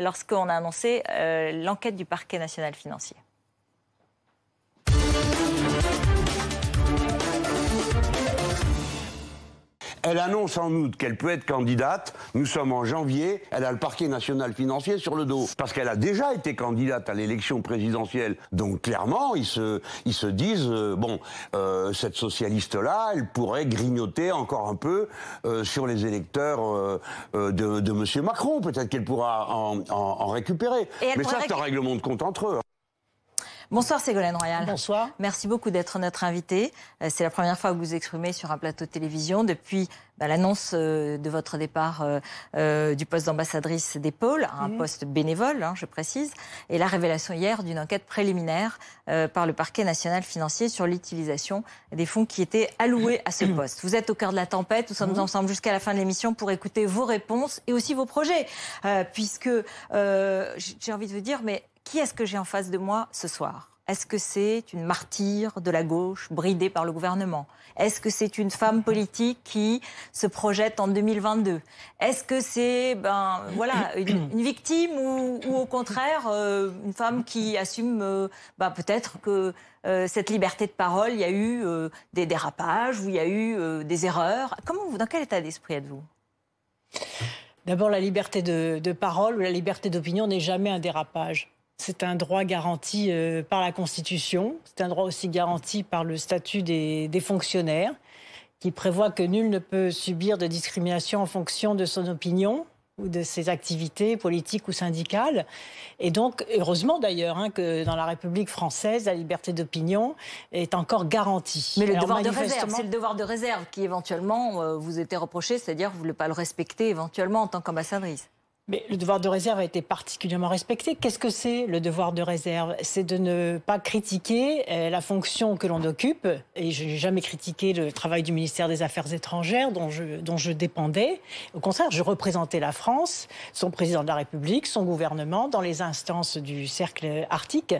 lorsqu'on a annoncé euh, l'enquête du parquet national financier. Elle annonce en août qu'elle peut être candidate. Nous sommes en janvier. Elle a le parquet national financier sur le dos. Parce qu'elle a déjà été candidate à l'élection présidentielle. Donc clairement, ils se, ils se disent, euh, bon, euh, cette socialiste-là, elle pourrait grignoter encore un peu euh, sur les électeurs de, de M. Macron. Peut-être qu'elle pourra en, en, récupérer. Mais ça, c'est un règlement de compte entre eux. Hein. Bonsoir Ségolène Royal. Bonsoir. Merci beaucoup d'être notre invitée. Euh, c'est la première fois que vous vous exprimez sur un plateau de télévision depuis bah, l'annonce euh, de votre départ euh, du poste d'ambassadrice des pôles, un mhm. poste bénévole, hein, je précise, et la révélation hier d'une enquête préliminaire par le parquet national financier sur l'utilisation des fonds qui étaient alloués à ce poste. Vous êtes au cœur de la tempête, nous sommes mhm. ensemble jusqu'à la fin de l'émission pour écouter vos réponses et aussi vos projets, puisque j'ai envie de vous dire, mais qui est-ce que j'ai en face de moi ce soir est-ce que c'est une martyre de la gauche bridée par le gouvernement Est-ce que c'est une femme politique qui se projette en 2022 Est-ce que c'est ben voilà une, victime ou, au contraire euh, une femme qui assume euh, ben, peut-être que euh, cette liberté de parole, il y a eu des dérapages ou il y a eu des erreurs Comment dans quel état d'esprit êtes-vous D'abord, la liberté de parole ou la liberté d'opinion n'est jamais un dérapage c'est un droit garanti euh, par la Constitution, c'est un droit aussi garanti par le statut des, fonctionnaires, qui prévoit que nul ne peut subir de discrimination en fonction de son opinion ou de ses activités politiques ou syndicales. Et donc, heureusement d'ailleurs, hein, que dans la République française, la liberté d'opinion est encore garantie. Mais le devoir de réserve, c'est le devoir de réserve qui éventuellement euh, vous était reproché, c'est-à-dire vous ne pas le respecter éventuellement en tant qu'ambassadrice. Mais le devoir de réserve a été particulièrement respecté. Qu'est-ce que c'est le devoir de réserve C'est de ne pas critiquer euh, la fonction que l'on occupe. Et je n'ai jamais critiqué le travail du ministère des Affaires étrangères dont je, dont je dépendais. Au contraire, je représentais la France, son président de la République, son gouvernement dans les instances du cercle arctique.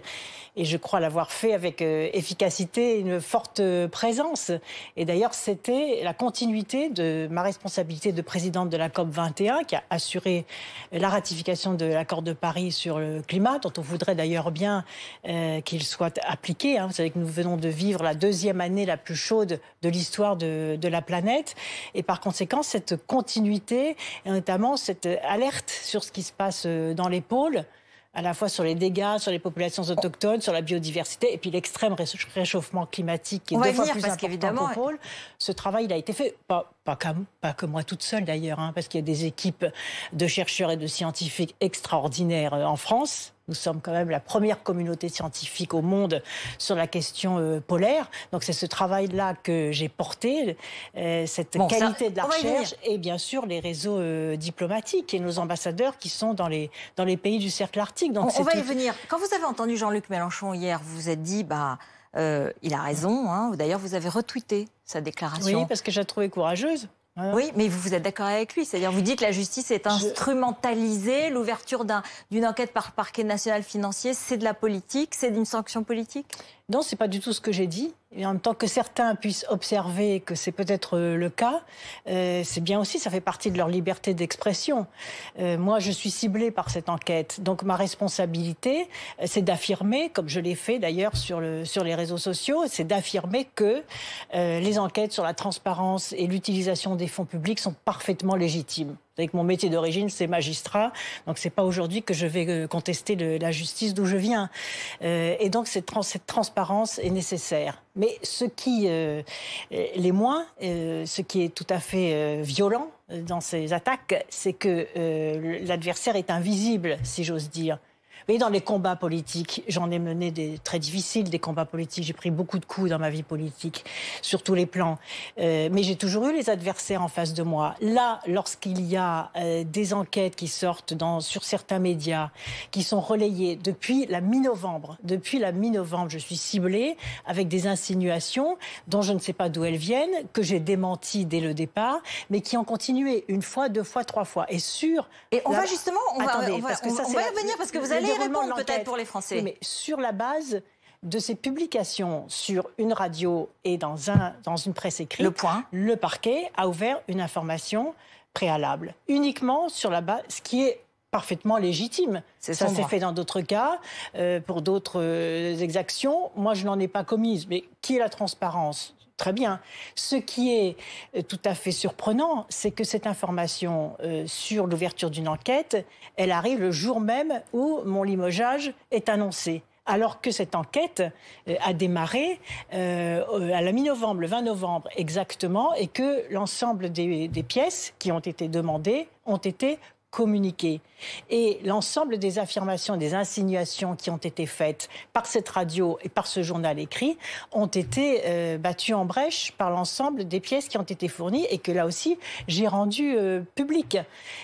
Et je crois l'avoir fait avec euh, efficacité, et une forte euh, présence. Et d'ailleurs, c'était la continuité de ma responsabilité de présidente de la COP 21 qui a assuré la ratification de l'accord de Paris sur le climat, dont on voudrait d'ailleurs bien euh, qu'il soit appliqué. Hein. Vous savez que nous venons de vivre la deuxième année la plus chaude de l'histoire de, la planète. Et par conséquent, cette continuité, et notamment cette alerte sur ce qui se passe euh, dans les pôles, à la fois sur les dégâts, sur les populations autochtones, sur la biodiversité, et puis l'extrême réchauffement climatique qui est deux fois plus important pôle. Ce travail, il a été fait, pas pas, comme, que moi toute seule d'ailleurs, hein, parce qu'il y a des équipes de chercheurs et de scientifiques extraordinaires euh, en France. Nous sommes quand même la première communauté scientifique au monde sur la question euh, polaire. Donc c'est ce travail-là que j'ai porté, euh, cette qualité de la recherche et bien sûr les réseaux diplomatiques et nos ambassadeurs qui sont dans les, pays du cercle arctique. on, va y venir. Quand vous avez entendu Jean-Luc Mélenchon hier, vous vous êtes dit... bah euh, il a raison. Hein. D'ailleurs, vous avez retweeté sa déclaration. Oui, parce que j'ai trouvé courageuse. Oui, mais vous, vous êtes d'accord avec lui. C'est-à-dire, vous dites que la justice est instrumentalisée, l'ouverture d'une enquête par parquet national financier, c'est de la politique, c'est d'une sanction politique non, n'est pas du tout ce que j'ai dit. Et en tant que certains puissent observer que c'est peut-être euh, le cas, euh, c'est bien aussi, ça fait partie de leur liberté d'expression. Euh, moi, je suis ciblée par cette enquête. Donc ma responsabilité, c'est d'affirmer, comme je l'ai fait d'ailleurs sur, les réseaux sociaux, c'est d'affirmer que les enquêtes sur la transparence et l'utilisation des fonds publics sont parfaitement légitimes. Avec mon métier d'origine, c'est magistrat, donc ce n'est pas aujourd'hui que je vais euh, contester la justice d'où je viens. Euh, et donc cette, transparence est nécessaire. Mais ce qui euh, les moins, ce qui est tout à fait violent dans ces attaques, c'est que l'adversaire est invisible, si j'ose dire. Mais dans les combats politiques, j'en ai mené des très difficiles, des combats politiques. J'ai pris beaucoup de coups dans ma vie politique, sur tous les plans. Euh, mais j'ai toujours eu les adversaires en face de moi. Là, lorsqu'il y a euh, des enquêtes qui sortent dans, sur certains médias, qui sont relayées depuis la mi-novembre, depuis la mi-novembre, je suis ciblée avec des insinuations dont je ne sais pas d'où elles viennent, que j'ai démenties dès le départ, mais qui ont continué une fois, deux fois, trois fois. Et sur. Et on va justement. On Attendez, va, on va, que on va y revenir parce que vous allez peut-être pour les Français. mais sur la base de ces publications sur une radio et dans, un, dans une presse écrite, le, point. le parquet a ouvert une information préalable, uniquement sur la base, ce qui est parfaitement légitime. Ça s'est fait dans d'autres cas, euh, pour d'autres euh, exactions. Moi, je n'en ai pas commise, mais qui est la transparence Très bien. Ce qui est euh, tout à fait surprenant, c'est que cette information euh, sur l'ouverture d'une enquête, elle arrive le jour même où mon limogeage est annoncé. Alors que cette enquête euh, a démarré à la mi-novembre, le 20 novembre exactement, et que l'ensemble des, des pièces qui ont été demandées ont été Communiqué Et l'ensemble des affirmations, des insinuations qui ont été faites par cette radio et par ce journal écrit ont été euh, battues en brèche par l'ensemble des pièces qui ont été fournies et que là aussi j'ai rendu euh, public.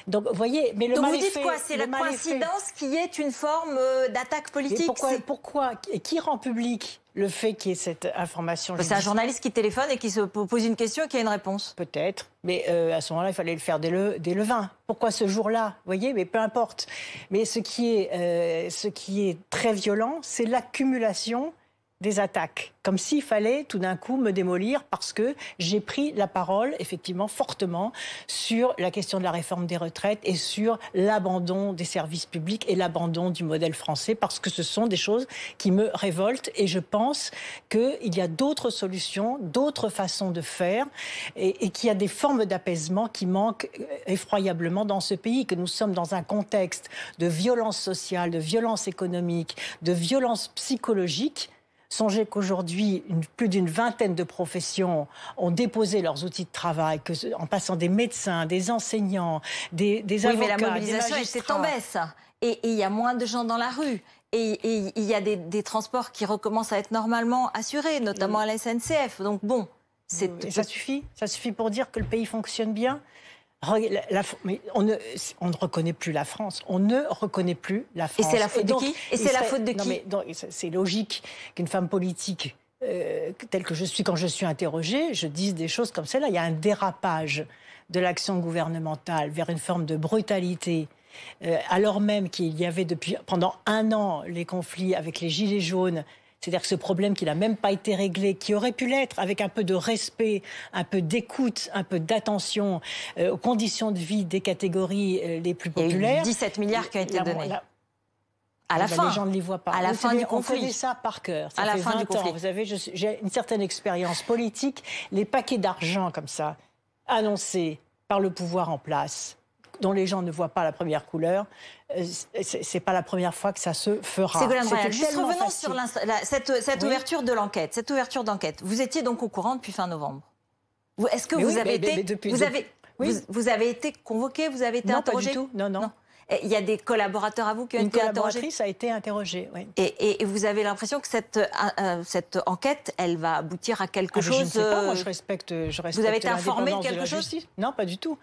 Donc vous voyez, mais le Donc vous dites quoi C'est la coïncidence qui est une forme euh, d'attaque politique. pourquoi, pourquoi Qui rend public le fait qu'il y ait cette information. C'est un journaliste qui téléphone et qui se pose une question et qui a une réponse. Peut-être, mais euh, à ce moment-là, il fallait le faire dès le, dès 20. Pourquoi ce jour-là Vous voyez, mais peu importe. Mais ce qui est, euh, ce qui est très violent, c'est l'accumulation des attaques, comme s'il fallait tout d'un coup me démolir parce que j'ai pris la parole effectivement fortement sur la question de la réforme des retraites et sur l'abandon des services publics et l'abandon du modèle français parce que ce sont des choses qui me révoltent et je pense qu'il y a d'autres solutions, d'autres façons de faire et, qu'il y a des formes d'apaisement qui manquent effroyablement dans ce pays, que nous sommes dans un contexte de violence sociale, de violence économique, de violence psychologique Songez qu'aujourd'hui, plus d'une vingtaine de professions ont déposé leurs outils de travail, que, en passant des médecins, des enseignants, des, des oui, mais la mobilisation, c'est en baisse. Hein. Et il y a moins de gens dans la rue. Et il y a des, transports qui recommencent à être normalement assurés, notamment à la SNCF. Donc bon, c'est... Ça suffit Ça suffit pour dire que le pays fonctionne bien la, mais on, ne, on ne reconnaît plus la France. On ne reconnaît plus la France. Et c'est la faute de qui Et c'est la faute de qui C'est logique qu'une femme politique euh, telle que je suis quand je suis interrogée, je dise des choses comme celle-là. Il y a un dérapage de l'action gouvernementale vers une forme de brutalité. Euh, alors même qu'il y avait depuis pendant un an les conflits avec les gilets jaunes, c'est-à-dire que ce problème qui n'a même pas été réglé, qui aurait pu l'être avec un peu de respect, un peu d'écoute, un peu d'attention euh, aux conditions de vie des catégories euh, les plus populaires. Il y 17 milliards qui ont été donnés. À la ah bah, fin. Les gens ne les voient pas. À la fin du on connaît ça par cœur. à la fin du conflit. Vous savez, j'ai une certaine expérience politique. Les paquets d'argent comme ça, annoncés par le pouvoir en place, dont les gens ne voient pas la première couleur, euh, c'est pas la première fois que ça se fera. Ségolène Royal, juste revenons sur cette, ouverture de l'enquête. Cette ouverture d'enquête, vous étiez donc au courant depuis fin novembre. Est-ce que vous avez été, depuis, vous, avez, vous, avez été convoqué, vous avez été non, pas du tout. non. non. Il y a des collaborateurs à vous qui ont été interrogés. Une a été interrogée, oui. Et, vous avez l'impression que cette, euh, euh, cette enquête, elle va aboutir à quelque chose. Ah, je ne sais pas, moi je respecte. Je vous avez été informé de quelque chose justice. Non, pas du tout.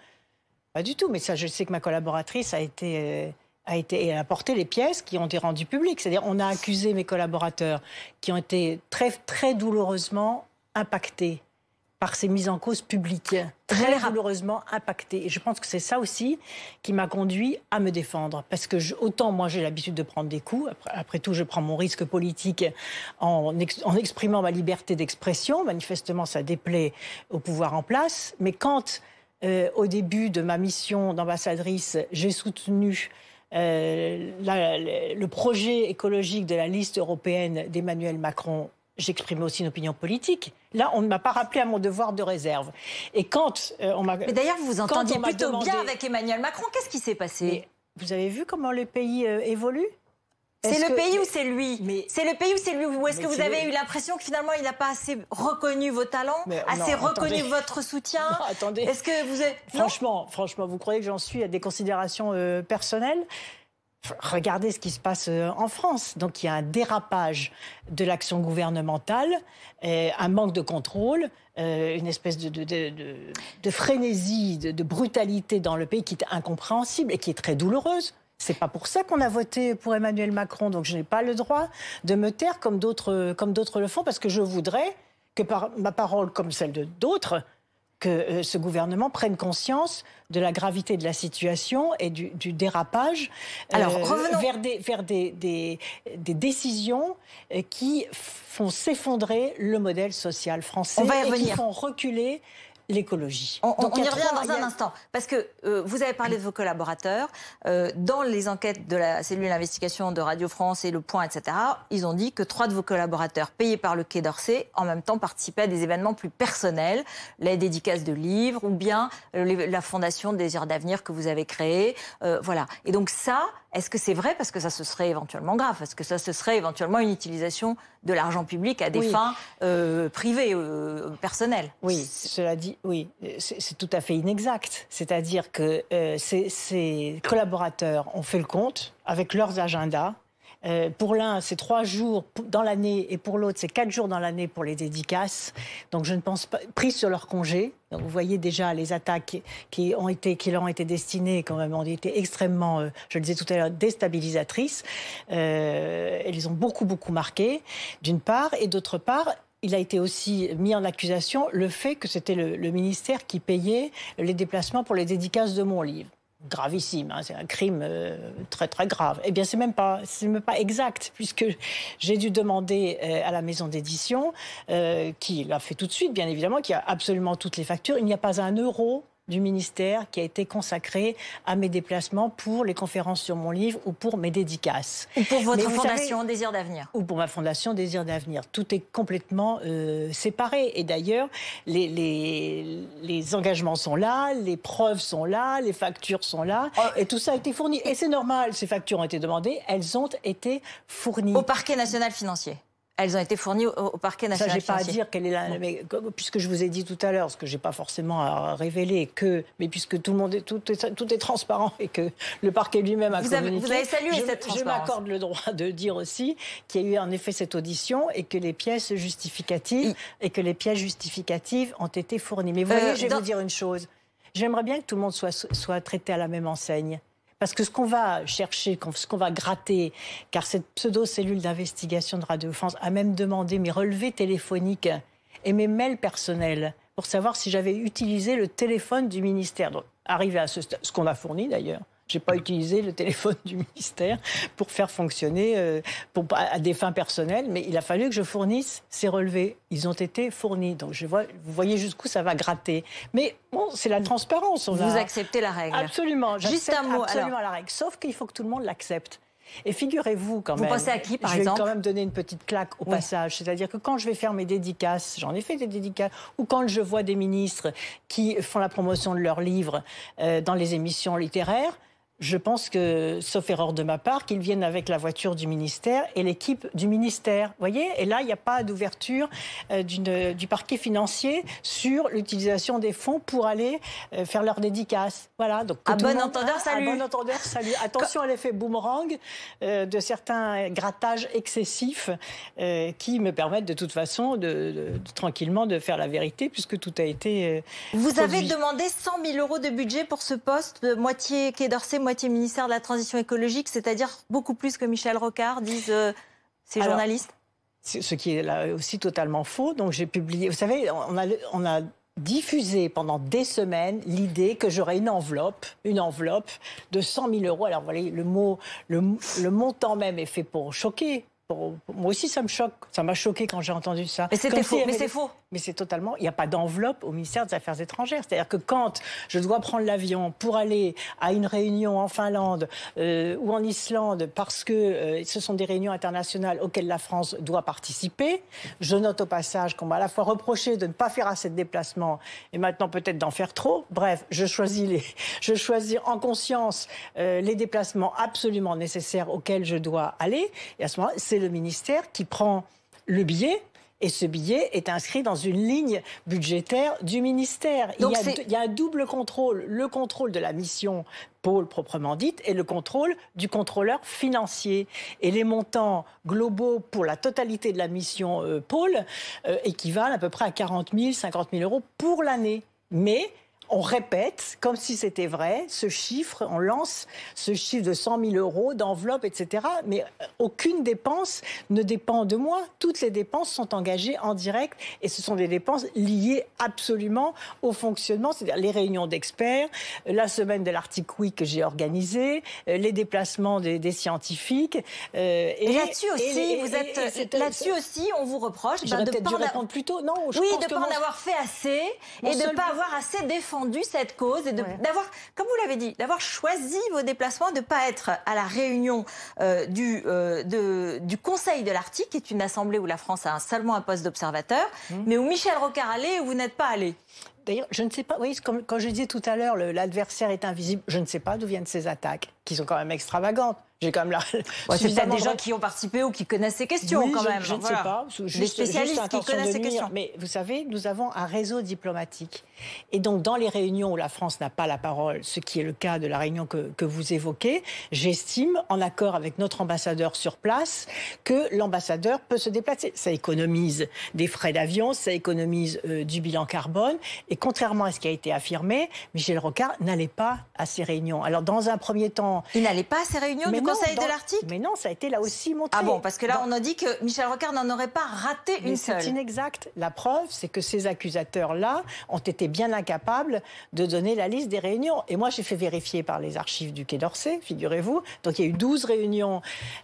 Pas du tout, mais ça, je sais que ma collaboratrice a été euh, a été et a porté les pièces qui ont été rendues publiques. C'est-à-dire, on a accusé mes collaborateurs qui ont été très très douloureusement impactés par ces mises en cause publiques, très douloureusement impactés. Et je pense que c'est ça aussi qui m'a conduit à me défendre. Parce que autant moi j'ai l'habitude de prendre des coups, après, tout je prends mon risque politique en, en exprimant ma liberté d'expression, manifestement ça déplaît au pouvoir en place, mais quand euh, au début de ma mission d'ambassadrice, j'ai soutenu euh, le projet écologique de la liste européenne d'Emmanuel Macron. J'exprimais aussi une opinion politique. Là, on ne m'a pas rappelé à mon devoir de réserve. Et quand euh, on m'a. Mais d'ailleurs, vous vous entendiez plutôt bien avec Emmanuel Macron. Qu'est-ce qui s'est passé Vous avez vu comment le pays évolue c'est le, pays ou c'est lui C'est le pays ou c'est lui Ou est-ce que vous avez eu l'impression que finalement il n'a pas assez reconnu vos talents, assez reconnu votre soutien Attendez. Est-ce que vous êtes... Franchement, franchement, vous croyez que j'en suis à des considérations euh, personnelles Regardez ce qui se passe euh, en France. Donc il y a un dérapage de l'action gouvernementale, euh, un manque de contrôle, une espèce de, de frénésie, de, brutalité dans le pays qui est incompréhensible et qui est très douloureuse. C'est pas pour ça qu'on a voté pour Emmanuel Macron, donc je n'ai pas le droit de me taire comme d'autres, le font, parce que je voudrais que par ma parole, comme celle de d'autres, que euh, ce gouvernement prenne conscience de la gravité de la situation et du, dérapage euh, Alors, vers, des, des, décisions euh, qui font s'effondrer le modèle social français et qui font reculer l'écologie. On, on, y revient dans un instant, parce que euh, vous avez parlé de vos collaborateurs. Euh, dans les enquêtes de la cellule d'investigation de Radio France et Le Point, etc., ils ont dit que trois de vos collaborateurs payés par le Quai d'Orsay, en même temps, participaient à des événements plus personnels, Les dédicaces de livres ou bien euh, la fondation des d'avenir que vous avez créée. voilà. Et donc ça, est-ce que c'est vrai Parce que ça, ce serait éventuellement grave. Est-ce que ça, ce serait éventuellement une utilisation de l'argent public à des fins euh, privées, euh, personnelles. Oui, cela dit, oui, c'est tout à fait inexact. C'est-à-dire que euh, ces collaborateurs ont fait le compte avec leurs agendas euh, pour l'un, c'est trois jours dans l'année et pour l'autre, c'est quatre jours dans l'année pour les dédicaces. Donc je ne pense pas, pris sur leur congé. vous voyez déjà les attaques qui, ont été, qui leur ont été destinées, quand même, ont été extrêmement, euh, je le disais tout à l'heure, déstabilisatrices. Elles euh, elles ont beaucoup, beaucoup marqué, d'une part. Et d'autre part, il a été aussi mis en accusation le fait que c'était le, ministère qui payait les déplacements pour les dédicaces de mon livre gravissime, hein. c'est un crime euh, très très grave. Eh bien, c'est même pas, c'est même pas exact puisque j'ai dû demander euh, à la maison d'édition, euh, qui l'a fait tout de suite, bien évidemment, qui a absolument toutes les factures. Il n'y a pas un euro du ministère qui a été consacré à mes déplacements pour les conférences sur mon livre ou pour mes dédicaces. Ou pour votre fondation Désir d'avenir. Ou pour ma fondation Désir d'avenir. Tout est complètement euh, séparé. Et d'ailleurs, les, les, engagements sont là, les preuves sont là, les factures sont là. Oh. Et tout ça a été fourni. Et c'est normal, ces factures ont été demandées, elles ont été fournies. Au parquet national financier elles ont été fournies au, parquet national. Ça, n'ai pas à dire quelle est la, mais, puisque je vous ai dit tout à l'heure ce que j'ai pas forcément à révéler, que, mais puisque tout le monde est, tout transparent et que le parquet lui-même a communiqué. vous avez salué je, cette Je m'accorde le droit de dire aussi qu'il y a eu en effet cette audition et que les pièces justificatives et que les pièces justificatives ont été fournies. Mais vous voyez, euh, je vais vous dire une chose. J'aimerais bien que tout le monde soit traité à la même enseigne. Parce que ce qu'on va chercher, ce qu'on va gratter, car cette pseudo-cellule d'investigation de Radio France a même demandé mes relevés téléphoniques et mes mails personnels pour savoir si j'avais utilisé le téléphone du ministère. Donc, arrivé à ce, ce qu'on a fourni d'ailleurs, n'ai pas utilisé le téléphone du ministère pour faire fonctionner euh, pour, à des fins personnelles, mais il a fallu que je fournisse ces relevés. Ils ont été fournis. Donc je vois, vous voyez jusqu'où ça va gratter. Mais bon, c'est la transparence. On vous acceptez la règle. Absolument. Juste un mot. Absolument la règle. Sauf qu'il faut que tout le monde l'accepte. Et figurez-vous quand même. Vous pensez à qui, par je exemple Je vais quand même donner une petite claque au passage. C'est-à-dire que quand je vais faire mes dédicaces, j'en ai fait des dédicaces, ou quand je vois des ministres qui font la promotion de leurs livres euh, dans les émissions littéraires, je pense que, sauf erreur de ma part, qu'ils viennent avec la voiture du ministère et l'équipe du ministère. voyez Et là, il n'y a pas d'ouverture euh, du parquet financier sur l'utilisation des fonds pour aller euh, faire leur dédicace. Voilà. Donc, à bon entendeur, salut. entendeur, salut. Attention à l'effet boomerang euh, de certains grattages excessifs qui me permettent de toute façon de, tranquillement de faire la vérité puisque tout a été. Vous avez demandé 100 000 euros de budget pour ce poste, moitié Quai d'Orsay, moitié ministère de la transition écologique, c'est-à-dire beaucoup plus que Michel Rocard, disent euh, ces journalistes Ce qui est là aussi totalement faux. Donc j'ai publié, vous savez, on a, on a diffusé pendant des semaines l'idée que j'aurais une enveloppe, une enveloppe de 100 000 euros. Alors voilà, le mot, le, montant même est fait pour choquer. moi aussi, ça me choque. Ça m'a choqué quand j'ai entendu ça. Mais c'était faux. mais c'est faux mais c'est totalement. Il n'y a pas d'enveloppe au ministère des Affaires étrangères. C'est-à-dire que quand je dois prendre l'avion pour aller à une réunion en Finlande euh, ou en Islande, parce que euh, ce sont des réunions internationales auxquelles la France doit participer, je note au passage qu'on m'a à la fois reproché de ne pas faire assez de déplacements et maintenant peut-être d'en faire trop. Bref, je choisis, les, je choisis en conscience euh, les déplacements absolument nécessaires auxquels je dois aller. Et à ce moment-là, c'est le ministère qui prend le billet et ce billet est inscrit dans une ligne budgétaire du ministère. il, y a, un double contrôle. Le contrôle de la mission pôle proprement dite et le contrôle du contrôleur financier. Et les montants globaux pour la totalité de la mission euh, pôle euh, équivalent à peu près à 40 000, 50 000 euros pour l'année. Mais on répète, comme si c'était vrai, ce chiffre, on lance ce chiffre de 100 000 euros, d'enveloppe, etc. Mais euh, aucune dépense ne dépend de moi. Toutes les dépenses sont engagées en direct et ce sont des dépenses liées absolument au fonctionnement, c'est-à-dire les réunions d'experts, euh, la semaine de l'article Week que j'ai organisée, euh, les déplacements des, scientifiques. et, là-dessus aussi, vous êtes là-dessus aussi, on vous reproche ben, de pas répondre plus tôt. Non, oui, de ne pas en avoir fait assez et de ne pas avoir assez défendu cette cause et d'avoir, comme vous l'avez dit, d'avoir choisi vos déplacements, de ne pas être à la réunion euh, du, euh, du Conseil de l'Arctique, qui est une assemblée où la France a un, seulement un poste d'observateur, mmh. mais où Michel Rocard allait et où vous n'êtes pas allé. D'ailleurs, je ne sais pas, oui comme, quand je disais tout à l'heure, l'adversaire est invisible, je ne sais pas d'où viennent ces attaques qui sont quand même extravagantes. J'ai quand même la. c'est peut-être des gens qui ont participé ou qui connaissent ces questions quand même. Je, ne sais pas. Juste, spécialistes qui connaissent ces questions. Mais vous savez, nous avons un réseau diplomatique. Et donc, dans les réunions où la France n'a pas la parole, ce qui est le cas de la réunion que, vous évoquez, j'estime, en accord avec notre ambassadeur sur place, que l'ambassadeur peut se déplacer. Ça économise des frais d'avion, ça économise euh, du bilan carbone. Et contrairement à ce qui a été affirmé, Michel Rocard n'allait pas à ces réunions. Alors, dans un premier temps, il n'allait pas à ces réunions du Conseil de l'Arctique Mais non, ça a été là aussi montré. Ah bon, parce que là, on a dit que Michel Rocard n'en aurait pas raté une seule. C'est inexact. La preuve, c'est que ces accusateurs-là ont été bien incapables de donner la liste des réunions. Et moi, j'ai fait vérifier par les archives du Quai d'Orsay, figurez-vous. Donc, il y a eu 12 réunions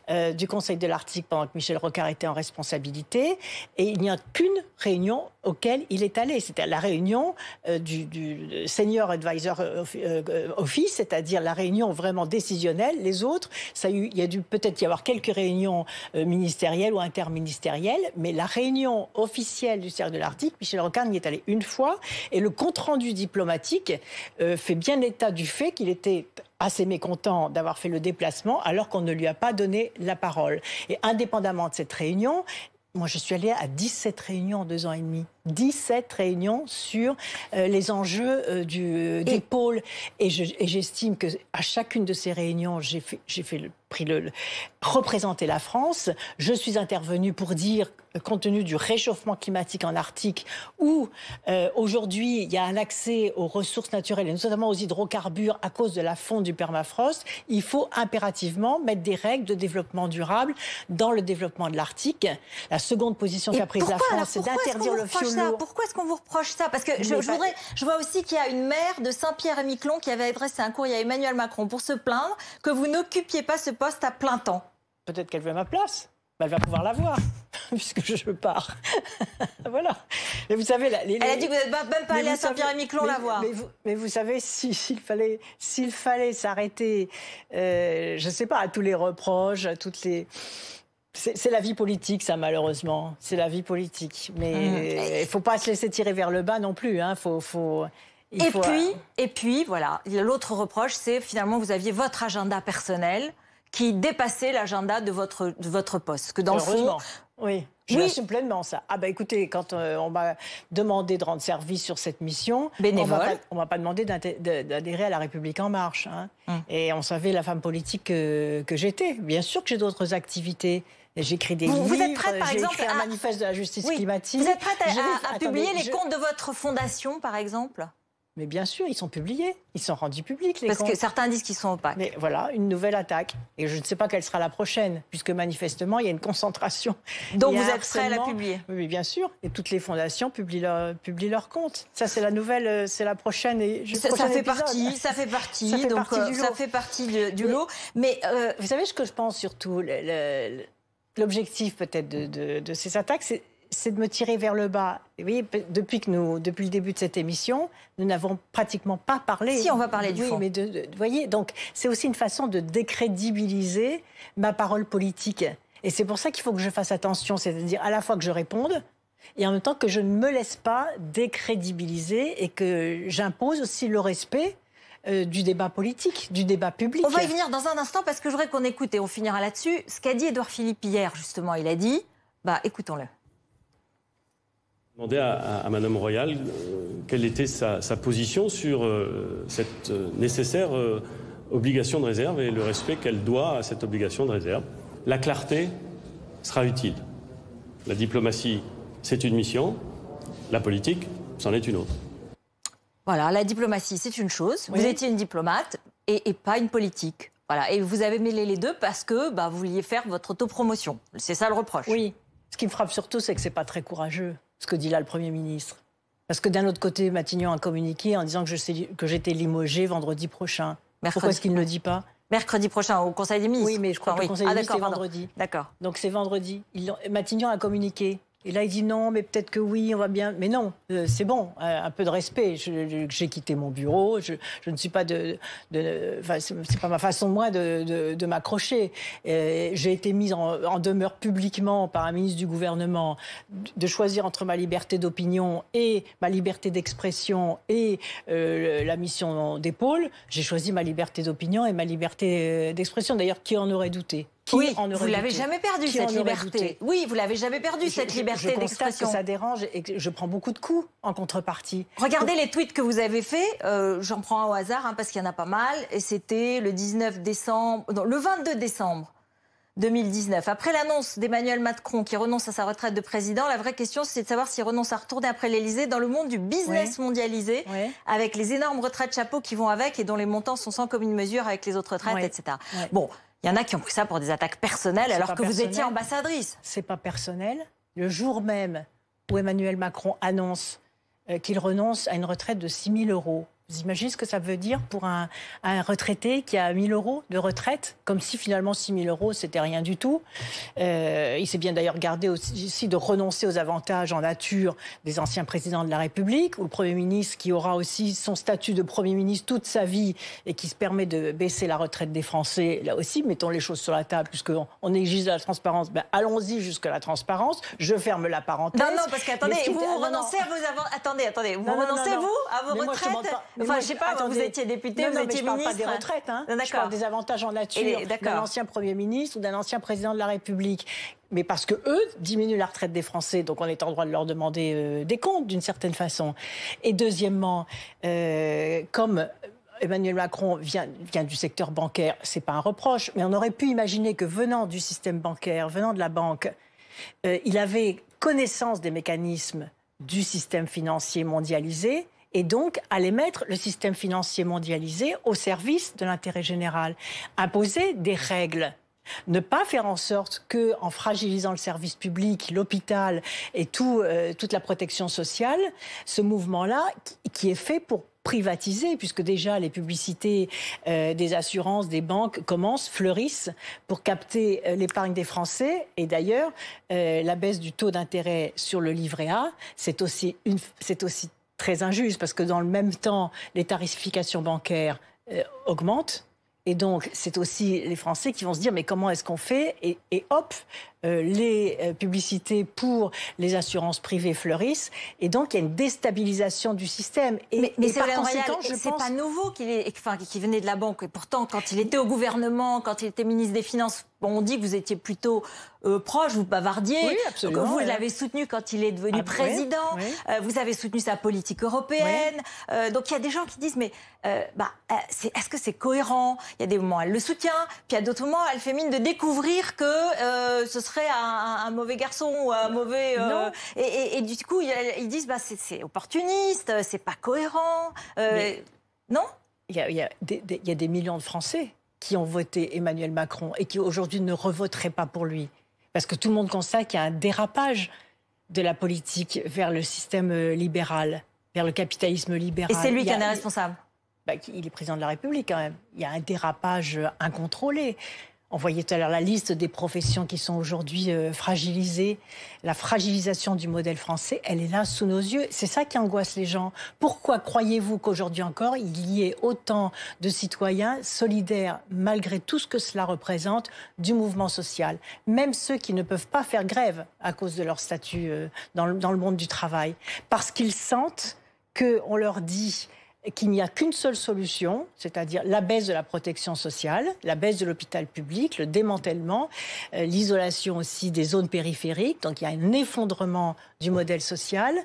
euh, du Conseil de l'Arctique pendant que Michel Rocard était en responsabilité. Et il n'y a qu'une réunion auquel il est allé. C'était la réunion euh, du, Senior Advisor euh, euh, Office, c'est-à-dire la réunion vraiment décisionnelle. Les autres, ça il y a dû peut-être y avoir quelques réunions ministérielles ou interministérielles, mais la réunion officielle du cercle de l'Arctique, Michel Rocard y est allé une fois, et le compte-rendu diplomatique fait bien état du fait qu'il était assez mécontent d'avoir fait le déplacement alors qu'on ne lui a pas donné la parole. Et indépendamment de cette réunion, moi je suis allée à 17 réunions en deux ans et demi. 17 réunions sur euh, les enjeux euh, du, euh, des et... pôles. Et j'estime que à chacune de ces réunions, j'ai fait, fait le pris le, représenter la France. Je suis intervenue pour dire, compte tenu du réchauffement climatique en Arctique, où aujourd'hui il y a un accès aux ressources naturelles et notamment aux hydrocarbures à cause de la fonte du permafrost, il faut impérativement mettre des règles de développement durable dans le développement de l'Arctique. La seconde position qu'a prise la France, c'est d'interdire le fioul pourquoi est-ce qu'on vous reproche ça Parce que je, je je vois aussi qu'il y a une mère de Saint-Pierre-et-Miquelon qui avait adressé un courrier à Emmanuel Macron pour se plaindre que vous n'occupiez pas ce poste à plein temps. Peut-être qu'elle veut ma place. Bah, elle va pouvoir l'avoir, puisque je pars. voilà. Mais vous savez, elle a dit que vous n'êtes même pas allé à Saint-Pierre-et-Miquelon la voir. Mais, vous, savez, s'il fallait, s'il fallait s'arrêter, euh, je ne sais pas, à tous les reproches, à toutes les c'est la vie politique, ça, malheureusement. C'est la vie politique. Mais mm. il ne faut pas se laisser tirer vers le bas non plus. Hein. Faut, et, puis, euh, et puis, voilà, l'autre reproche, c'est finalement, vous aviez votre agenda personnel qui dépassait l'agenda de votre, de votre poste. Que dans oui. Je oui. pleinement, ça. Ah bah écoutez, quand euh, on m'a demandé de rendre service sur cette mission, Bénévole. on ne m'a pas demandé d'adhérer à La République En Marche. Hein. Mm. Et on savait la femme politique que, que j'étais. Bien sûr que j'ai d'autres activités j'écris des livres. Vous êtes prête, par exemple, à... manifeste de la justice climatique. Vous êtes à, publier les comptes de votre fondation, par exemple mais bien sûr, ils sont publiés, ils sont rendus publics. Les Parce que certains disent qu'ils sont opaques. Mais voilà, une nouvelle attaque. Et je ne sais pas quelle sera la prochaine, puisque manifestement, il y a une concentration. Donc vous êtes prête à la publier Oui, bien sûr. Et toutes les fondations publient, leurs comptes. Ça, c'est la nouvelle, euh, c'est la prochaine. Et, ça, fait partie, ça, fait partie, ça fait partie, euh, du lot. Ça fait partie du, lot. Mais euh, vous savez ce que je pense surtout le, l'objectif peut-être de, ces attaques, c'est de me tirer vers le bas. vous voyez, depuis, que nous, depuis le début de cette émission, nous n'avons pratiquement pas parlé. Si, on va parler du oui, Mais voyez, donc c'est aussi une façon de décrédibiliser ma parole politique. Et c'est pour ça qu'il faut que je fasse attention, c'est-à-dire à la fois que je réponde et en même temps que je ne me laisse pas décrédibiliser et que j'impose aussi le respect euh, du débat politique, du débat public. On va y venir dans un instant parce que je voudrais qu'on écoute et on finira là-dessus ce qu'a dit Édouard Philippe hier justement. Il a dit, bah écoutons-le. Je à, à, à, Madame Royal euh, quelle était sa, position sur euh, cette nécessaire obligation de réserve et le respect qu'elle doit à cette obligation de réserve. La clarté sera utile. La diplomatie, c'est une mission. La politique, c'en est une autre. Voilà, la diplomatie, c'est une chose. Vous étiez une diplomate et, pas une politique. Voilà, et vous avez mêlé les deux parce que bah, vous vouliez faire votre autopromotion. C'est ça le reproche. Oui. Ce qui me frappe surtout, c'est que c'est pas très courageux ce que dit là le Premier ministre. Parce que d'un autre côté, Matignon a communiqué en disant que, j'étais limogé vendredi prochain. Pourquoi est-ce qu'il ne le dit pas Mercredi prochain au Conseil des ministres. Oui, mais je crois que le Conseil des ah, ministres c'est vendredi. D'accord. Donc c'est vendredi. Matignon a communiqué. Et là, il dit non, mais peut-être que oui, on va bien. Mais non, euh, c'est bon, euh, un, peu de respect. J'ai quitté mon bureau, je, ne suis pas de. c'est pas ma façon, moi, de, m'accrocher. Euh, j'ai été mise en, demeure publiquement par un ministre du gouvernement de choisir entre ma liberté d'opinion et ma liberté d'expression et la mission d'épaule. J'ai choisi ma liberté d'opinion et ma liberté d'expression. D'ailleurs, qui en aurait douté oui, vous l'avez jamais perdu cette liberté. Oui, vous l'avez jamais perdu liberté cette je, liberté que Ça dérange et que je prends beaucoup de coups en contrepartie. Regardez les tweets que vous avez faits. Euh, j'en prends un au hasard hein, parce qu'il y en a pas mal. Et c'était le 19 décembre, non, le 22 décembre 2019. Après l'annonce d'Emmanuel Macron qui renonce à sa retraite de président, la vraie question c'est de savoir s'il renonce à retourner après l'Elysée dans le monde du business mondialisé, avec les énormes retraites chapeau qui vont avec et dont les montants sont sans commune mesure avec les autres retraites, etc. Bon, il y en a qui ont pris ça pour des attaques personnelles alors que vous étiez ambassadrice. C'est pas personnel. Le jour même où Emmanuel Macron annonce euh, qu'il renonce à une retraite de 6 000 euros, vous imaginez ce que ça veut dire pour un, retraité qui a 000 euros de retraite, comme si finalement 000 euros, c'était rien du tout. Euh, il s'est bien d'ailleurs gardé aussi, de renoncer aux avantages en nature des anciens présidents de la République, ou le Premier ministre qui aura aussi son statut de Premier ministre toute sa vie et qui se permet de baisser la retraite des Français, là aussi, mettons les choses sur la table, puisqu'on on exige de la transparence. Ben, allons-y jusqu'à la transparence. Je ferme la parenthèse. Non, non, parce qu'attendez, vous, renoncez à vos avantages. Attendez, attendez, vous renoncez, vous, à vos retraites enfin, sais pas, vous étiez député, vous étiez ministre. parle pas des retraites, hein. je parle des avantages en nature d'un ancien Premier ministre ou d'un ancien président de la République mais parce que eux diminuent la retraite des Français, donc on est en droit de leur demander euh, des comptes d'une certaine façon. Et deuxièmement, euh, comme Emmanuel Macron vient, du secteur bancaire, c'est pas un reproche, mais on aurait pu imaginer que venant du système bancaire, venant de la banque, euh, il avait connaissance des mécanismes du système financier mondialisé et donc aller mettre le système financier mondialisé au service de l'intérêt général, imposer des règles ne pas faire en sorte que, en fragilisant le service public, l'hôpital et euh, toute la protection sociale, ce mouvement-là, qui est fait pour privatiser, puisque déjà les publicités euh, des assurances, des banques commencent, fleurissent pour capter euh, l'épargne des Français. Et d'ailleurs, la baisse du taux d'intérêt sur le livret A, c'est aussi, une, aussi très injuste parce que dans le même temps, les tarifications bancaires euh, augmentent. Et donc, c'est aussi les Français qui vont se dire, mais comment est-ce qu'on fait et, hop, euh, les euh, publicités pour les assurances privées fleurissent. Et donc, il y a une déstabilisation du système. Et, mais, c'est par conséquent, je pense... pas nouveau qu'il enfin, venait de la banque. Et pourtant, quand il était au gouvernement, quand il était ministre des Finances, on dit que vous étiez plutôt euh, proche, vous bavardiez. Oui, absolument, vous l'avez soutenu quand il est devenu ah, président. vous avez soutenu sa politique européenne. donc il y a des gens qui disent mais bah, est-ce que c'est cohérent Il y a des moments elle le soutient, puis à d'autres moments elle fait mine de découvrir que ce serait un, mauvais garçon ou un mauvais. Euh, et, du coup, ils disent bah, c'est opportuniste, c'est pas cohérent. Euh, non Il y a, des millions de Français qui ont voté Emmanuel Macron et qui aujourd'hui ne revoteraient pas pour lui. Parce que tout le monde constate qu'il y a un dérapage de la politique vers le système euh, libéral, vers le capitalisme libéral. Et c'est lui qui en est responsable bah, Il est président de la République quand même. Il y a un dérapage incontrôlé. On voyait tout à l'heure la liste des professions qui sont aujourd'hui euh, fragilisées. La fragilisation du modèle français, elle est là sous nos yeux. C'est ça qui angoisse les gens. Pourquoi croyez-vous qu'aujourd'hui encore, il y ait autant de citoyens solidaires, malgré tout ce que cela représente, du mouvement social Même ceux qui ne peuvent pas faire grève à cause de leur statut euh, dans, dans le monde du travail. Parce qu'ils sentent qu'on leur dit qu'il n'y a qu'une seule solution, c'est-à-dire la baisse de la protection sociale, la baisse de l'hôpital public, le démantèlement, euh, l'isolation aussi des zones périphériques. Donc il y a un effondrement du modèle social.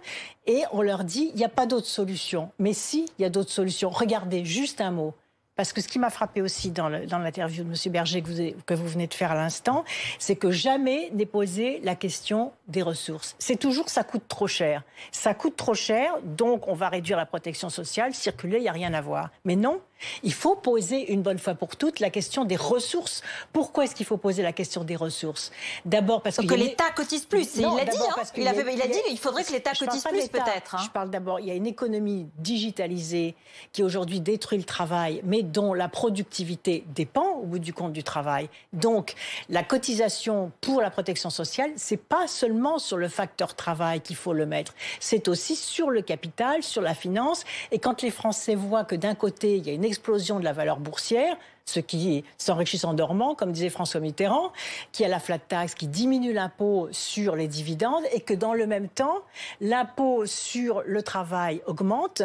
Et on leur dit, il n'y a pas d'autre solution. Mais si, il y a d'autres solutions. Regardez, juste un mot. Parce que ce qui m'a frappé aussi dans l'interview de M. Berger que vous, que vous venez de faire à l'instant, c'est que jamais n'est posée la question des ressources. C'est toujours ça coûte trop cher. Ça coûte trop cher, donc on va réduire la protection sociale, circuler, il n'y a rien à voir. Mais non, il faut poser une bonne fois pour toutes la question des ressources. Pourquoi est-ce qu'il faut poser la question des ressources D'abord parce que l'État cotise plus. il l'a dit. Hein. il, a, dit qu'il faudrait que l'État cotise plus peut-être. Hein. Je parle d'abord. Il y a une économie digitalisée qui aujourd'hui détruit le travail, mais dont la productivité dépend au bout du compte du travail. Donc la cotisation pour la protection sociale, c'est pas seulement sur le facteur travail qu'il faut le mettre. C'est aussi sur le capital, sur la finance. Et quand les Français voient que d'un côté il y a une explosion de la valeur boursière, ceux qui s'enrichissent en dormant, comme disait François Mitterrand, qui a la flat tax, qui diminue l'impôt sur les dividendes, et que dans le même temps, l'impôt sur le travail augmente,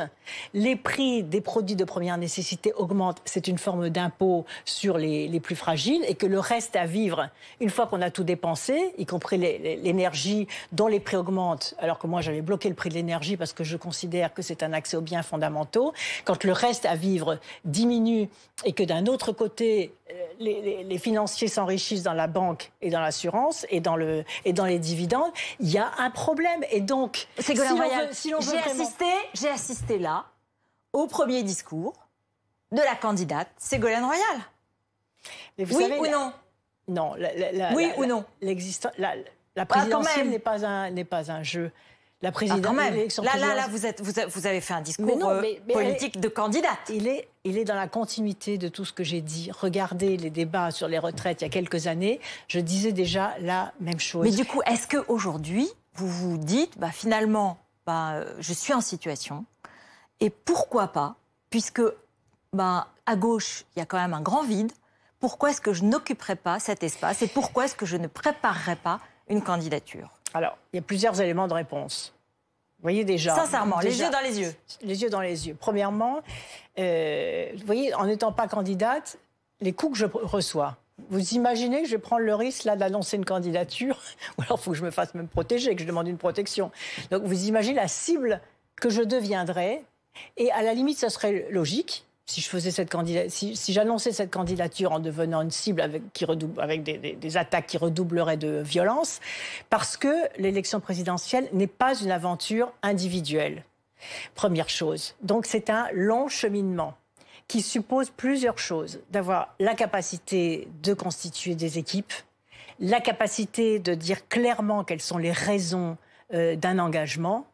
les prix des produits de première nécessité augmentent, c'est une forme d'impôt sur les, les, plus fragiles, et que le reste à vivre, une fois qu'on a tout dépensé, y compris l'énergie dont les prix augmentent, alors que moi j'avais bloqué le prix de l'énergie parce que je considère que c'est un accès aux biens fondamentaux, quand le reste à vivre diminue et que d'un autre côté, euh, les, financiers s'enrichissent dans la banque et dans l'assurance et, dans le, et dans les dividendes. Il y a un problème. Et donc, si si j'ai assisté, j'ai assisté là au premier discours de la candidate Ségolène Royal. vous oui ou non Non. oui ou non La, ah, présidentielle n'est pas, un, pas un jeu la ah, présidente. même. Là, là, là, vous, êtes, vous, avez fait un discours euh, politique euh, de candidate. Il est, il est dans la continuité de tout ce que j'ai dit. Regardez les débats sur les retraites il y a quelques années. Je disais déjà la même chose. Mais du coup, est-ce qu'aujourd'hui, vous vous dites, bah, finalement, bah, euh, je suis en situation, et pourquoi pas, puisque bah, à gauche, il y a quand même un grand vide, pourquoi est-ce que je n'occuperai pas cet espace et pourquoi est-ce que je ne préparerai pas une candidature alors, il y a plusieurs éléments de réponse. Vous voyez déjà. Sincèrement, les yeux dans les yeux. Les yeux dans les yeux. Premièrement, euh, vous voyez, en n'étant pas candidate, les coups que je reçois. Vous imaginez que je vais prendre le risque là d'annoncer une candidature Ou alors il faut que je me fasse même protéger, que je demande une protection. Donc vous imaginez la cible que je deviendrai. Et à la limite, ce serait logique si je faisais cette si, j'annonçais cette candidature en devenant une cible avec, qui redouble, avec des, attaques qui redoubleraient de violence, parce que l'élection présidentielle n'est pas une aventure individuelle. Première chose. Donc c'est un long cheminement qui suppose plusieurs choses. D'avoir la capacité de constituer des équipes, la capacité de dire clairement quelles sont les raisons euh, d'un engagement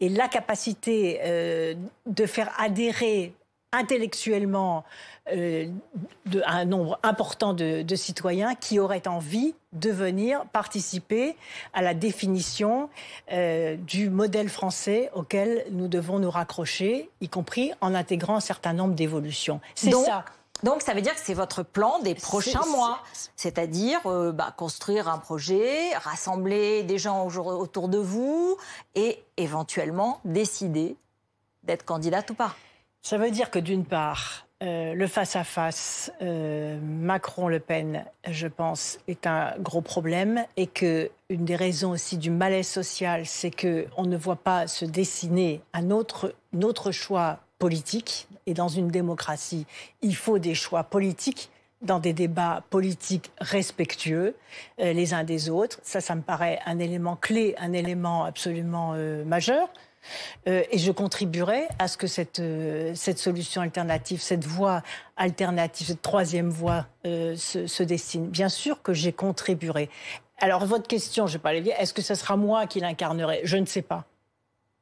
et la capacité euh, de faire adhérer intellectuellement euh, un nombre important de, citoyens qui auraient envie de venir participer à la définition euh, du modèle français auquel nous devons nous raccrocher, y compris en intégrant un certain nombre d'évolutions. C'est ça. Donc ça veut dire que c'est votre plan des prochains mois, c'est-à-dire euh, bah, construire un projet, rassembler des gens autour de vous et éventuellement décider d'être candidate ou pas. Ça veut dire que d'une part, euh, le face-à-face euh, Macron-Le Pen, je pense, est un gros problème et que une des raisons aussi du malaise social, c'est que on ne voit pas se dessiner un autre, choix politique. Et dans une démocratie, il faut des choix politiques dans des débats politiques respectueux euh, les uns des autres. Ça, ça me paraît un élément clé, un élément absolument majeur. Euh, et je contribuerai à ce que cette, euh, cette solution alternative, cette voie alternative, cette troisième voie euh, se, dessine. Bien sûr que j'ai contribué. Alors votre question, je vais pas est-ce que ce sera moi qui l'incarnerai Je ne sais pas.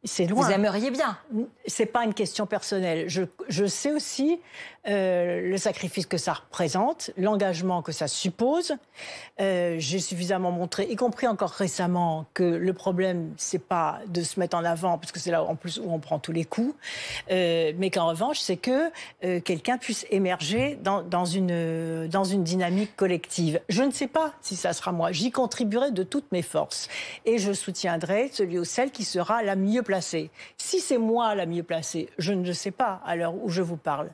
C'est loin. Vous aimeriez bien. C'est pas une question personnelle. Je, sais aussi euh, le sacrifice que ça représente, l'engagement que ça suppose. Euh, j'ai suffisamment montré, y compris encore récemment, que le problème c'est pas de se mettre en avant, parce que c'est là en plus où on prend tous les coups, euh, mais qu'en revanche c'est que quelqu'un puisse émerger dans, dans, une dans une dynamique collective. Je ne sais pas si ça sera moi. J'y contribuerai de toutes mes forces et je soutiendrai celui ou celle qui sera la mieux placée si c'est moi la mieux placée, je ne sais pas à l'heure où je vous parle.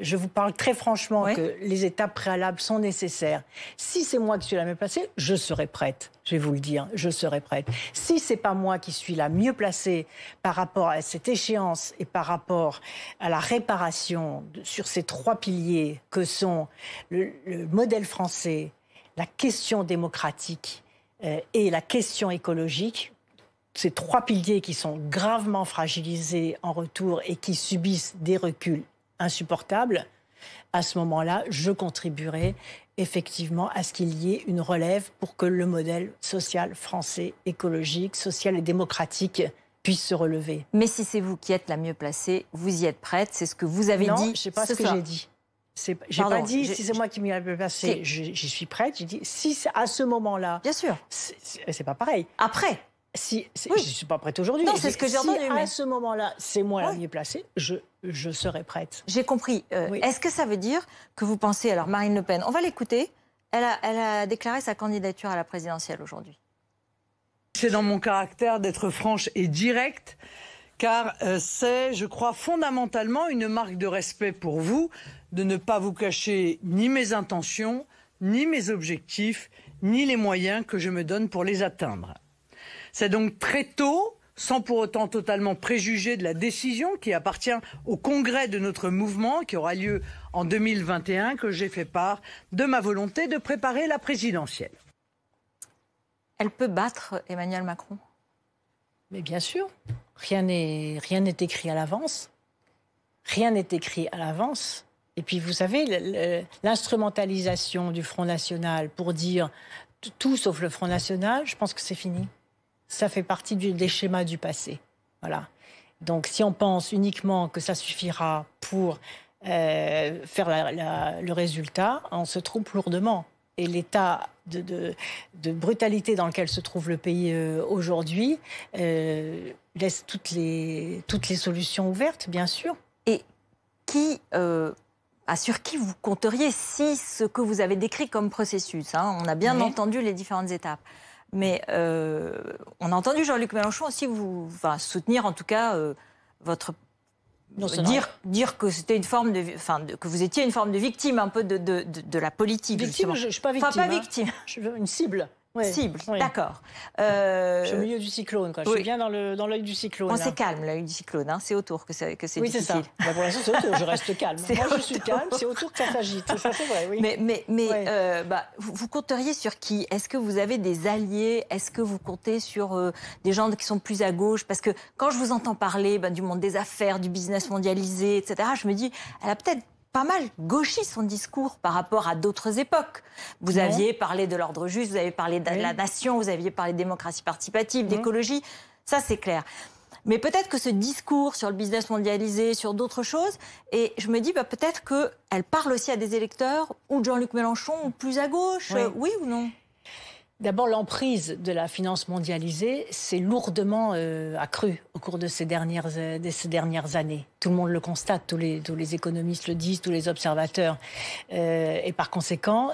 Je vous parle très franchement que les étapes préalables sont nécessaires. Si c'est moi qui suis la mieux placée, je serai prête. Je vais vous le dire, je serai prête. Si c'est pas moi qui suis la mieux placée par rapport à cette échéance et par rapport à la réparation sur ces trois piliers que sont le, modèle français, la question démocratique euh, et la question écologique, ces trois piliers qui sont gravement fragilisés en retour et qui subissent des reculs insupportables, à ce moment-là, je contribuerai effectivement à ce qu'il y ait une relève pour que le modèle social français, écologique, social et démocratique puisse se relever. Mais si c'est vous qui êtes la mieux placée, vous y êtes prête, c'est ce que vous avez dit. Non, je sais pas ce, que j'ai dit. J'ai pas dit si c'est moi qui m'y ai placée, J'y suis prête. J'ai dit si à ce moment-là. Bien sûr. C'est pas pareil. Après. Si, Je ne suis pas prête aujourd'hui. Non, c'est ce que j'ai si À ce moment-là, c'est moi ouais. la mieux placée. Je, serai prête. J'ai compris. Euh, est-ce que ça veut dire que vous pensez, alors Marine Le Pen, on va l'écouter, elle elle a déclaré sa candidature à la présidentielle aujourd'hui. C'est dans mon caractère d'être franche et directe car euh, c'est, je crois, fondamentalement une marque de respect pour vous de ne pas vous cacher ni mes intentions, ni mes objectifs, ni les moyens que je me donne pour les atteindre. C'est donc très tôt, sans pour autant totalement préjuger de la décision qui appartient au congrès de notre mouvement qui aura lieu en 2021, que j'ai fait part de ma volonté de préparer la présidentielle. Elle peut battre Emmanuel Macron Mais bien sûr, rien n'est écrit à l'avance. Rien n'est écrit à l'avance. Et puis, vous savez, l'instrumentalisation du Front National pour dire tout sauf le Front National, je pense que c'est fini ça fait partie des schémas du passé. Voilà. Donc si on pense uniquement que ça suffira pour euh, faire le résultat, on se trompe lourdement. Et l'état de, brutalité dans lequel se trouve le pays euh, aujourd'hui euh, laisse toutes les, toutes les solutions ouvertes, bien sûr. Et qui sur qui vous compteriez si ce que vous avez décrit comme processus, hein, on a bien entendu les différentes étapes, mais euh, on a entendu Jean-Luc Mélenchon aussi vous soutenir en tout cas euh, votre dire, dire que c'était une forme de, que vous étiez une forme de victime un peu de, de, la politique. Victime, je, ne suis pas hein. victime. Je suis une cible cible, d'accord. Euh... Je suis au euh, milieu du cyclone, quoi. Je suis bien dans l'œil du cyclone. On hein. s'est calme, l'œil du cyclone. Hein. C'est autour que c'est que oui, difficile. Ça. Bah, pour l'instant, c'est autour. Je reste calme. Moi, je suis calme. C'est autour que ça s'agite. ça, c'est vrai. Oui. Mais mais mais euh, bah, vous, compteriez sur qui Est-ce que vous avez des alliés Est-ce que vous comptez sur euh, des gens qui sont plus à gauche Parce que quand je vous entends parler bah, du monde des affaires, du business mondialisé, etc., je me dis, elle a peut-être pas mal gauchis son discours par rapport à d'autres époques. Vous aviez parlé de l'ordre juste, vous avez parlé de la nation, vous aviez parlé de démocratie participative, d'écologie. Ça, c'est clair. Mais peut-être que ce discours sur le business mondialisé, sur d'autres choses, et je me dis bah, peut-être qu'elle parle aussi à des électeurs ou Jean-Luc Mélenchon ou plus à gauche, oui euh, ou non D'abord, l'emprise de la finance mondialisée s'est lourdement euh, accrue au cours euh, de ces, dernières, années. Tout le monde le constate, tous les, économistes le disent, tous les observateurs. Euh, et par conséquent,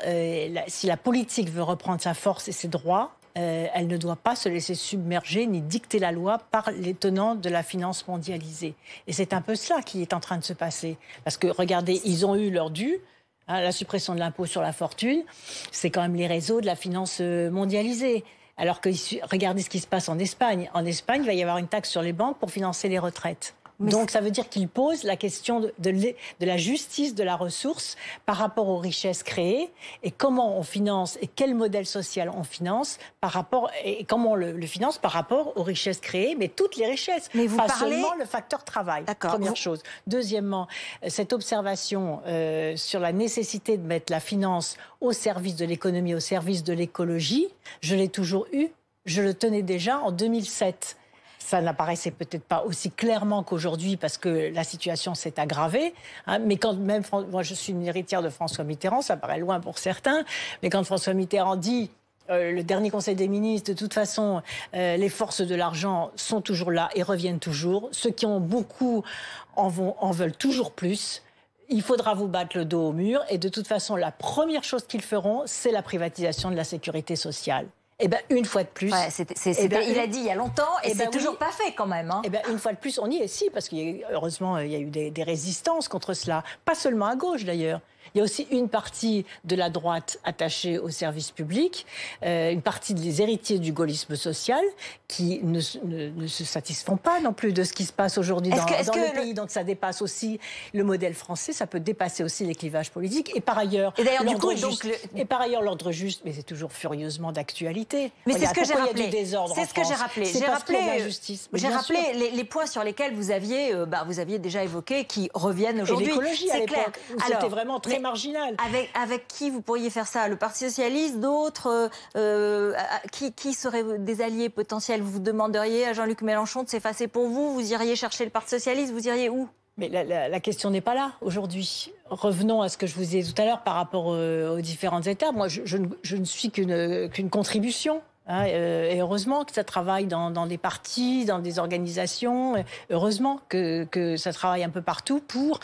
si la politique veut reprendre sa force et ses droits, elle ne doit pas se laisser submerger ni dicter la loi par les tenants de la finance mondialisée. Et c'est un peu cela qui est en train de se passer. Parce que, regardez, ils ont eu leur dû Hein, la suppression de l'impôt sur la fortune, c'est quand même les réseaux de la finance euh, mondialisée. Alors que regardez ce qui se passe en Espagne. En Espagne, il va y avoir une taxe sur les banques pour financer les retraites. Donc ça veut dire qu'il pose la question de, la justice de la ressource par rapport aux richesses créées et comment on finance et quel modèle social on finance par rapport et comment on le, finance par rapport aux richesses créées, mais toutes les richesses, mais pas seulement le facteur travail. Première chose. Deuxièmement, euh, cette observation euh, sur la nécessité de mettre la finance au service de l'économie, au service de l'écologie, je l'ai toujours eue je le tenais déjà en 2007 ça n'apparaissait peut-être pas aussi clairement qu'aujourd'hui parce que la situation s'est aggravée. Hein. mais quand même, moi je suis une héritière de François Mitterrand, ça paraît loin pour certains, mais quand François Mitterrand dit euh, le dernier Conseil des ministres, de toute façon, euh, les forces de l'argent sont toujours là et reviennent toujours. Ceux qui ont beaucoup en, vont, en veulent toujours plus. Il faudra vous battre le dos au mur. Et de toute façon, la première chose qu'ils feront, c'est la privatisation de la sécurité sociale. Eh bien, une fois de plus. Eh ben, il a dit il y a longtemps et eh c'est ben toujours pas fait quand même. Hein. Eh bien, une fois de plus, on y est si, parce qu'heureusement, euh, il y a eu des, résistances contre cela. Pas seulement à gauche d'ailleurs. Il y a aussi une partie de la droite attachée au service public, euh, une partie des héritiers du gaullisme social qui ne, se satisfont pas non plus de ce qui se passe aujourd'hui dans, que, dans le pays. Donc ça dépasse aussi le modèle français, ça peut dépasser aussi les clivages politiques. Et par ailleurs, et l'ordre ailleurs l'ordre juste, mais c'est toujours furieusement d'actualité mais oh, c'est ce que j'ai rappelé. C'est ce que j'ai rappelé. J'ai rappelé, j'ai rappelé les, points sur lesquels vous aviez, euh, bah, déjà évoqué, qui reviennent aujourd'hui. L'écologie clair. c'était vraiment très marginal. Avec qui vous pourriez faire ça Le Parti socialiste, d'autres, euh, euh, qui qui seraient des alliés potentiels Vous demanderiez à Jean-Luc Mélenchon de s'effacer pour vous Vous iriez chercher le Parti socialiste Vous iriez où mais la, question n'est pas là aujourd'hui. Revenons à ce que je vous disais tout à l'heure par rapport euh, aux, différentes étapes. Moi, je, ne suis qu'une contribution hein, euh, et heureusement que ça travaille dans, des partis, dans des organisations. Heureusement que, ça travaille un peu partout pour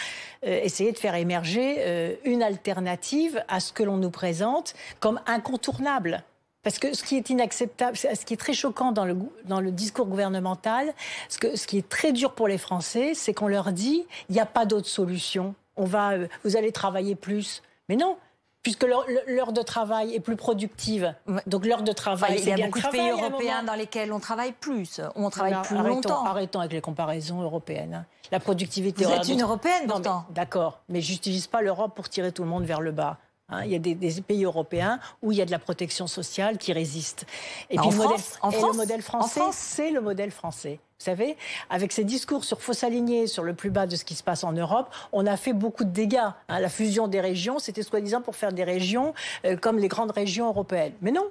euh, essayer de faire émerger une alternative à ce que l'on nous présente comme incontournable. Parce que ce qui est inacceptable, ce qui est très choquant dans le, discours gouvernemental, ce, qui est très dur pour les Français, c'est qu'on leur dit il n'y a pas d'autre solution. On va, euh, vous allez travailler plus. Mais non, puisque l'heure de travail est plus productive. Donc l'heure de travail, enfin, il y a beaucoup de pays européens dans lesquels on travaille plus, on travaille plus longtemps. Arrêtons avec les comparaisons européennes. Hein. La productivité. Vous êtes une européenne, pourtant. D'accord, mais n'utilise pas l'Europe pour tirer tout le monde vers le bas. Hein, il y a des, pays européens où il y a de la protection sociale qui résiste. Et bah, le, modèle, français, c'est le modèle français. Vous savez, avec ces discours sur fausses s'aligner sur le plus bas de ce qui se passe en Europe, on a fait beaucoup de dégâts. Hein. La fusion des régions, c'était soi-disant pour faire des régions euh, comme les grandes régions européennes. Mais non,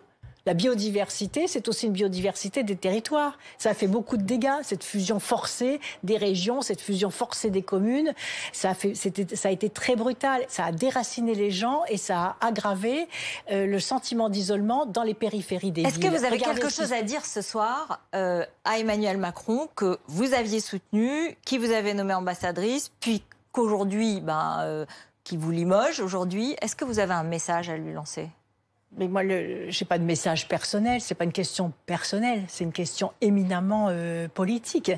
la biodiversité, c'est aussi une biodiversité des territoires. Ça a fait beaucoup de dégâts, cette fusion forcée des régions, cette fusion forcée des communes. Ça a, été très brutal. Ça a déraciné les gens et ça a aggravé euh, le sentiment d'isolement dans les périphéries des villes. Est-ce que vous avez quelque chose à dire ce soir euh, à Emmanuel Macron que vous aviez soutenu, qui vous avait nommé ambassadrice, puis qu'aujourd'hui, ben, euh, qui vous limoge aujourd'hui Est-ce que vous avez un message à lui lancer mais moi, je n'ai pas de message personnel, ce n'est pas une question personnelle, c'est une question éminemment euh, politique.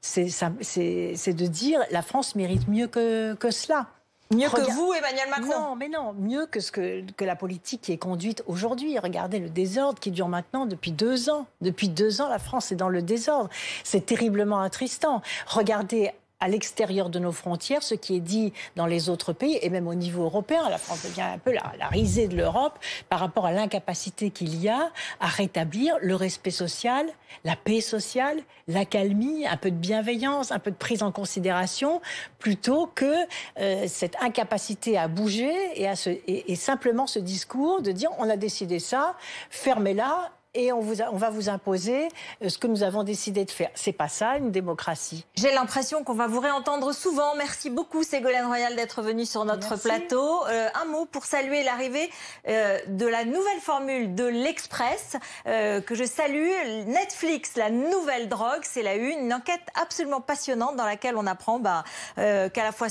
C'est de dire la France mérite mieux que, que cela. Mieux que vous, Emmanuel Macron Non, mais non, mieux que, ce que, que la politique qui est conduite aujourd'hui. Regardez le désordre qui dure maintenant depuis deux ans. Depuis deux ans, la France est dans le désordre. C'est terriblement attristant. Regardez à l'extérieur de nos frontières, ce qui est dit dans les autres pays et même au niveau européen. La France devient un peu la, risée de l'Europe par rapport à l'incapacité qu'il y a à rétablir le respect social, la paix sociale, l'accalmie, un peu de bienveillance, un peu de prise en considération, plutôt que euh, cette incapacité à bouger et, à et, et simplement ce discours de dire on a décidé ça, fermez-la et on, vous a, on va vous imposer euh, ce que nous avons décidé de faire. C'est pas ça une démocratie. J'ai l'impression qu'on va vous réentendre souvent. Merci beaucoup Ségolène Royal d'être venue sur notre plateau. Euh, un mot pour saluer l'arrivée euh, de la nouvelle formule de l'Express que je salue. Netflix, la nouvelle drogue, c'est la une, une enquête absolument passionnante dans laquelle on apprend bah, qu'à la fois